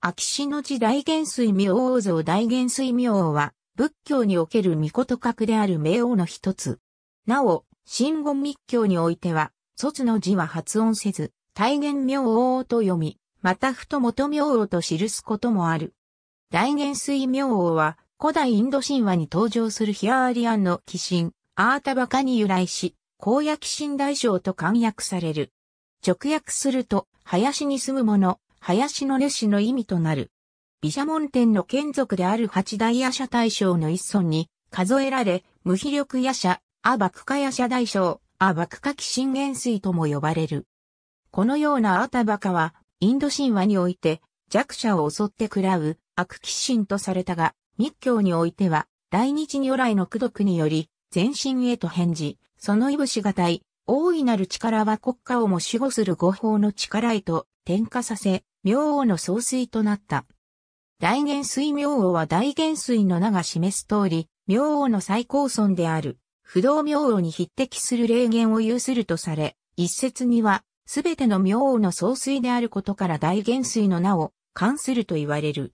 秋篠寺大元帥明王像大元帥明王は、仏教における御事格である明王の一つ。なお、真言密教においては、卒の字は発音せず、大元明王と読み、また太元明王と記すこともある。大元帥明王は、古代インド神話に登場するヒアーリアンの鬼神、アータバカに由来し、荒野鬼神大将と簡約される。直訳すると、林に住む者、林の主の意味となる。毘沙門天の眷属である八大夜叉大将の一尊に数えられ、無比力夜叉、阿爆化夜叉大将、阿爆化鬼神元水とも呼ばれる。このようなアタバカは、インド神話において弱者を襲って喰らう悪鬼神とされたが、密教においては、大日如来の功徳により、全身へと返事、そのいぶしがたい、大いなる力は国家をも守護する五法の力へと転化させ、明王の総帥となった。大元帥明王は大元帥の名が示す通り、明王の最高尊である、不動明王に匹敵する霊言を有するとされ、一説には、すべての明王の総帥であることから大元帥の名を冠すると言われる。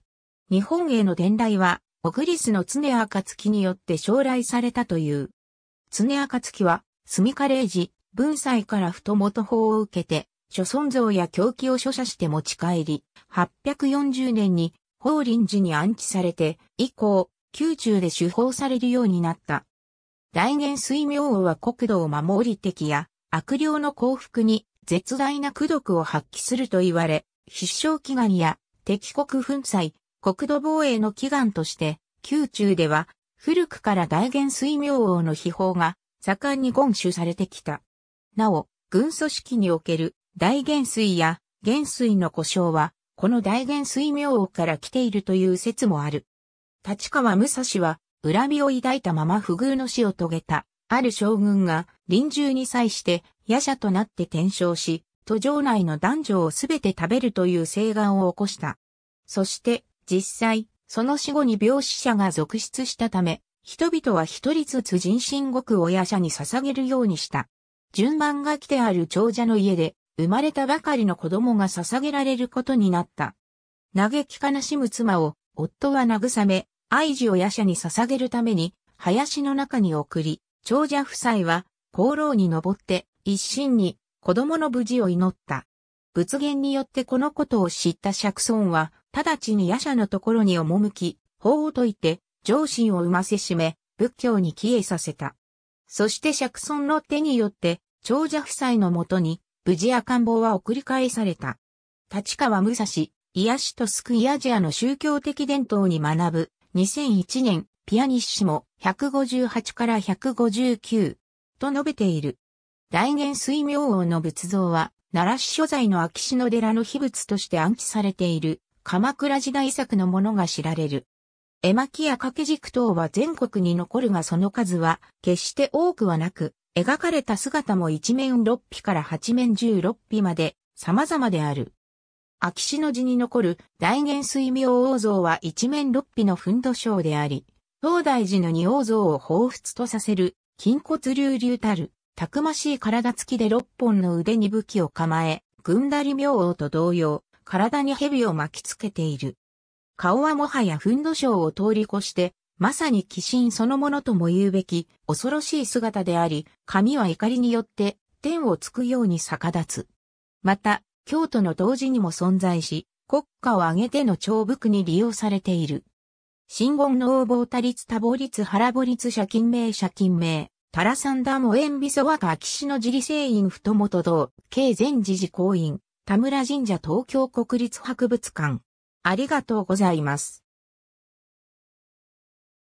日本への伝来は、オグリスの常暁によって将来されたという。常暁は、スミカレージ、文祭から太元法を受けて、諸尊像や狂気を諸者して持ち帰り、840年に法輪寺に安置されて、以降、宮中で手法されるようになった。大元水明王は国土を守り敵や悪霊の降伏に絶大な功徳を発揮すると言われ、必勝祈願や敵国粉砕、国土防衛の祈願として、宮中では古くから大元水明王の秘宝が盛んに言主されてきた。なお、軍組織における大元帥や元帥の故障は、この大元帥名王から来ているという説もある。立川武蔵は、恨みを抱いたまま不遇の死を遂げた、ある将軍が臨終に際して夜叉となって転生し、途上内の男女をすべて食べるという請願を起こした。そして、実際、その死後に病死者が続出したため、人々は一人ずつ人身獄を夜叉に捧げるようにした。順番が来てある長者の家で、生まれたばかりの子供が捧げられることになった。嘆き悲しむ妻を、夫は慰め、愛児を夜叉に捧げるために、林の中に送り、長者夫妻は、功労に登って、一心に、子供の無事を祈った。仏言によってこのことを知った釈尊は、直ちに夜叉のところに赴き、法を解いて、上心を生ませしめ、仏教に帰依させた。そして釈尊の手によって、長者夫妻のもとに、無事赤ん坊は送り返された。立川武蔵、癒しと救いアジアの宗教的伝統に学ぶ、2001年、ピアニッシモ、158から159、と述べている。大元水明王の仏像は、奈良市所在の秋篠寺の秘仏として暗記されている、鎌倉時代作のものが知られる。絵巻や掛け軸等は全国に残るがその数は、決して多くはなく、描かれた姿も一面六匹から八面十六匹まで様々である。秋篠寺に残る大元水明王像は一面六匹のふんど章であり、東大寺の二王像を彷彿とさせる、筋骨隆々たる、たくましい体つきで六本の腕に武器を構え、軍だり明王と同様、体に蛇を巻きつけている。顔はもはやふんど章を通り越して、まさに鬼神そのものとも言うべき恐ろしい姿であり、神は怒りによって天をつくように逆立つ。また、京都の同時にも存在し、国家を挙げての長伏に利用されている。新言の応募多立多謀立腹謀立社金名社金名、タラサンダモエンビソワカ秋の自理聖院太元堂、慶前寺寺公院、田村神社東京国立博物館。ありがとうございます。